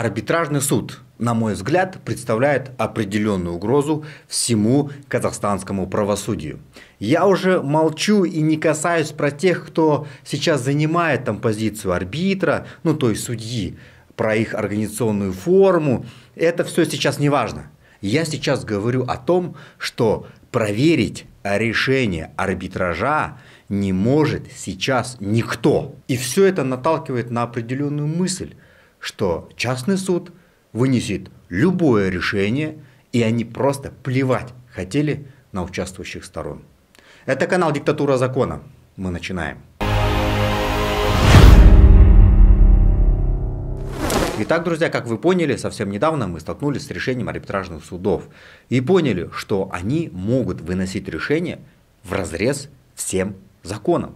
Арбитражный суд, на мой взгляд, представляет определенную угрозу всему казахстанскому правосудию. Я уже молчу и не касаюсь про тех, кто сейчас занимает там позицию арбитра, ну то есть судьи, про их организационную форму. Это все сейчас не важно. Я сейчас говорю о том, что проверить решение арбитража не может сейчас никто. И все это наталкивает на определенную мысль – что частный суд вынесет любое решение, и они просто плевать хотели на участвующих сторон. Это канал «Диктатура закона». Мы начинаем. Итак, друзья, как вы поняли, совсем недавно мы столкнулись с решением арбитражных судов и поняли, что они могут выносить решения в разрез всем законам.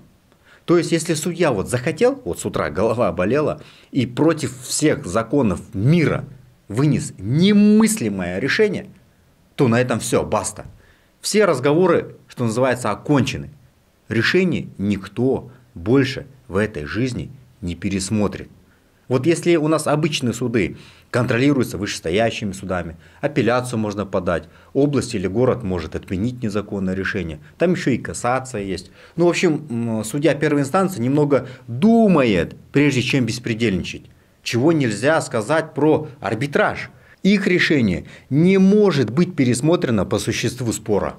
То есть, если судья вот захотел, вот с утра голова болела, и против всех законов мира вынес немыслимое решение, то на этом все, баста. Все разговоры, что называется, окончены. Решение никто больше в этой жизни не пересмотрит. Вот если у нас обычные суды контролируются вышестоящими судами, апелляцию можно подать, область или город может отменить незаконное решение, там еще и касация есть. Ну, в общем, судья первой инстанции немного думает, прежде чем беспредельничать, чего нельзя сказать про арбитраж. Их решение не может быть пересмотрено по существу спора.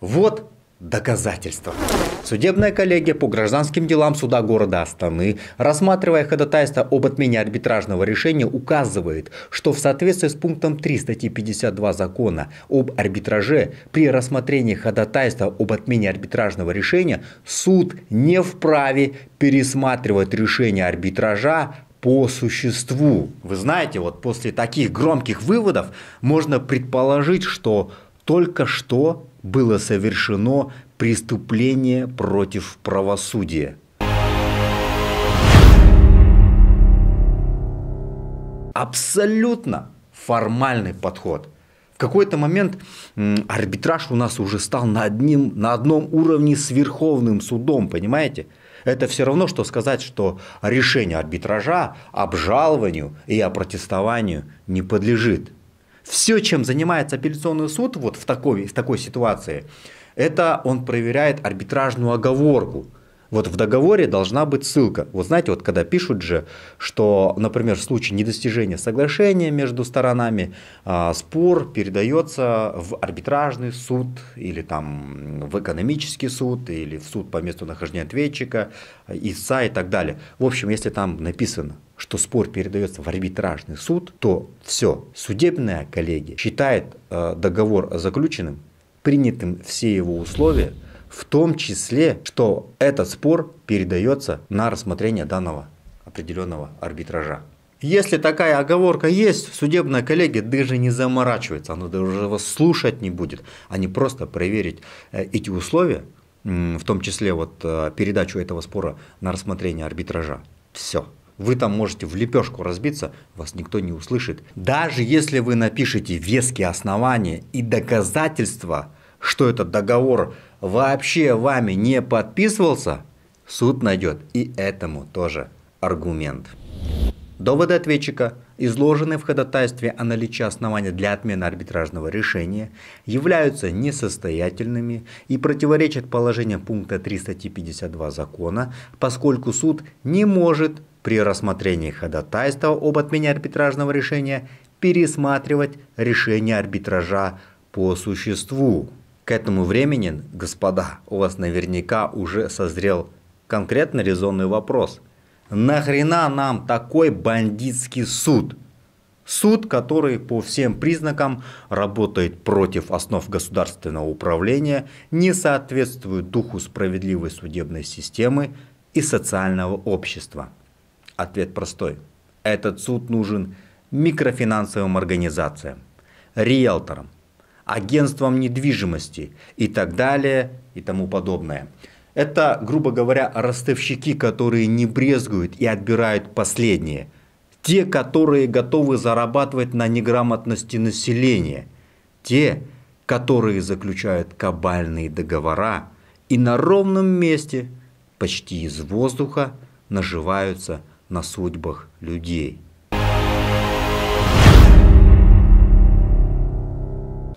Вот доказательство. Судебная коллегия по гражданским делам суда города Астаны, рассматривая ходатайство об отмене арбитражного решения, указывает, что в соответствии с пунктом 3 статьи 52 закона об арбитраже при рассмотрении ходатайства об отмене арбитражного решения суд не вправе пересматривать решение арбитража по существу. Вы знаете, вот после таких громких выводов можно предположить, что только что было совершено преступление против правосудия. Абсолютно формальный подход. В какой-то момент арбитраж у нас уже стал на, одним, на одном уровне с Верховным судом, понимаете? Это все равно, что сказать, что решение арбитража обжалованию и опротестованию не подлежит. Все, чем занимается апелляционный суд вот в такой, в такой ситуации, это он проверяет арбитражную оговорку. Вот в договоре должна быть ссылка. Вот знаете, вот когда пишут же, что, например, в случае недостижения соглашения между сторонами, а, спор передается в арбитражный суд или там в экономический суд или в суд по месту нахождения ответчика, истца и так далее. В общем, если там написано что спор передается в арбитражный суд, то все, судебная коллегия считает э, договор заключенным принятым все его условия, в том числе, что этот спор передается на рассмотрение данного определенного арбитража. Если такая оговорка есть, судебная коллегия даже не заморачивается, она даже вас слушать не будет, а не просто проверить э, эти условия, в том числе вот э, передачу этого спора на рассмотрение арбитража. Все. Вы там можете в лепешку разбиться, вас никто не услышит. Даже если вы напишете веские основания и доказательства что этот договор вообще вами не подписывался, суд найдет и этому тоже аргумент. Доводы ответчика, изложенные в ходатайстве о наличии основания для отмены арбитражного решения, являются несостоятельными и противоречат положениям пункта 3 статьи 52 закона, поскольку суд не может при рассмотрении ходатайства об отмене арбитражного решения пересматривать решение арбитража по существу. К этому времени, господа, у вас наверняка уже созрел конкретно резонный вопрос. Нахрена нам такой бандитский суд? Суд, который по всем признакам работает против основ государственного управления, не соответствует духу справедливой судебной системы и социального общества. Ответ простой. Этот суд нужен микрофинансовым организациям, риэлторам, агентством недвижимости и так далее и тому подобное. Это, грубо говоря, ростовщики, которые не брезгуют и отбирают последние. Те, которые готовы зарабатывать на неграмотности населения. Те, которые заключают кабальные договора и на ровном месте, почти из воздуха, наживаются на судьбах людей.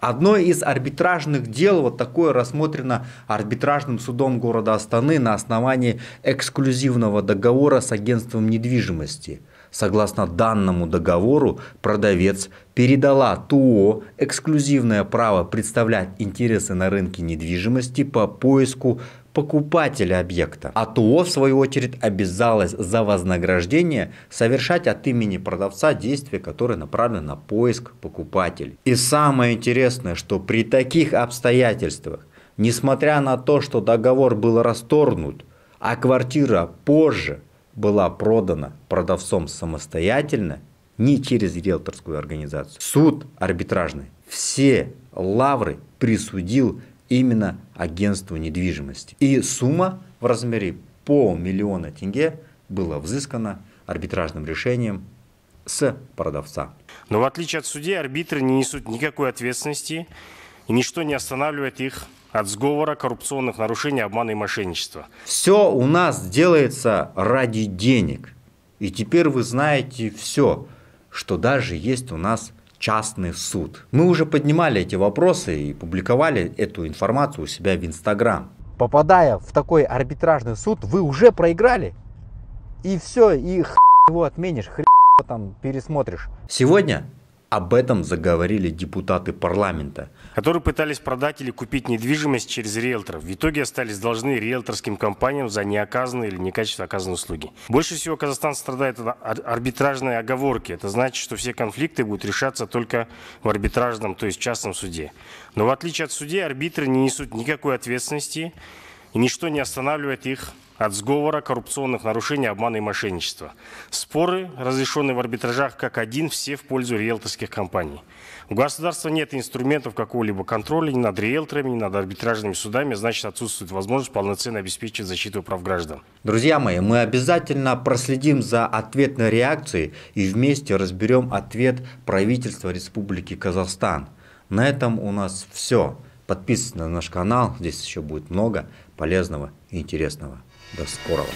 Одно из арбитражных дел, вот такое рассмотрено арбитражным судом города Астаны на основании эксклюзивного договора с агентством недвижимости. Согласно данному договору, продавец передала ТУО эксклюзивное право представлять интересы на рынке недвижимости по поиску покупателя объекта. А ТО, в свою очередь, обязалась за вознаграждение совершать от имени продавца действия, которые направлены на поиск покупателей. И самое интересное, что при таких обстоятельствах, несмотря на то, что договор был расторгнут, а квартира позже была продана продавцом самостоятельно, не через риэлторскую организацию. Суд арбитражный все лавры присудил именно агентству недвижимости. И сумма в размере полмиллиона тенге была взыскана арбитражным решением с продавца. Но в отличие от судей, арбитры не несут никакой ответственности, и ничто не останавливает их от сговора, коррупционных нарушений, обмана и мошенничества. Все у нас делается ради денег. И теперь вы знаете все, что даже есть у нас частный суд. Мы уже поднимали эти вопросы и публиковали эту информацию у себя в Инстаграм. Попадая в такой арбитражный суд, вы уже проиграли. И все, и хрен его отменишь, хрен его там пересмотришь. Сегодня об этом заговорили депутаты парламента. Которые пытались продать или купить недвижимость через риэлторов. В итоге остались должны риэлторским компаниям за неоказанные или некачественно оказанные услуги. Больше всего Казахстан страдает от арбитражной оговорки. Это значит, что все конфликты будут решаться только в арбитражном, то есть частном суде. Но в отличие от судей, арбитры не несут никакой ответственности и ничто не останавливает их от сговора, коррупционных нарушений, обмана и мошенничества. Споры, разрешенные в арбитражах как один, все в пользу риэлторских компаний. У государства нет инструментов какого-либо контроля ни над риэлторами, ни над арбитражными судами, значит отсутствует возможность полноценно обеспечить защиту прав граждан. Друзья мои, мы обязательно проследим за ответной реакцией и вместе разберем ответ правительства Республики Казахстан. На этом у нас все. Подписывайтесь на наш канал, здесь еще будет много полезного и интересного. До скорого!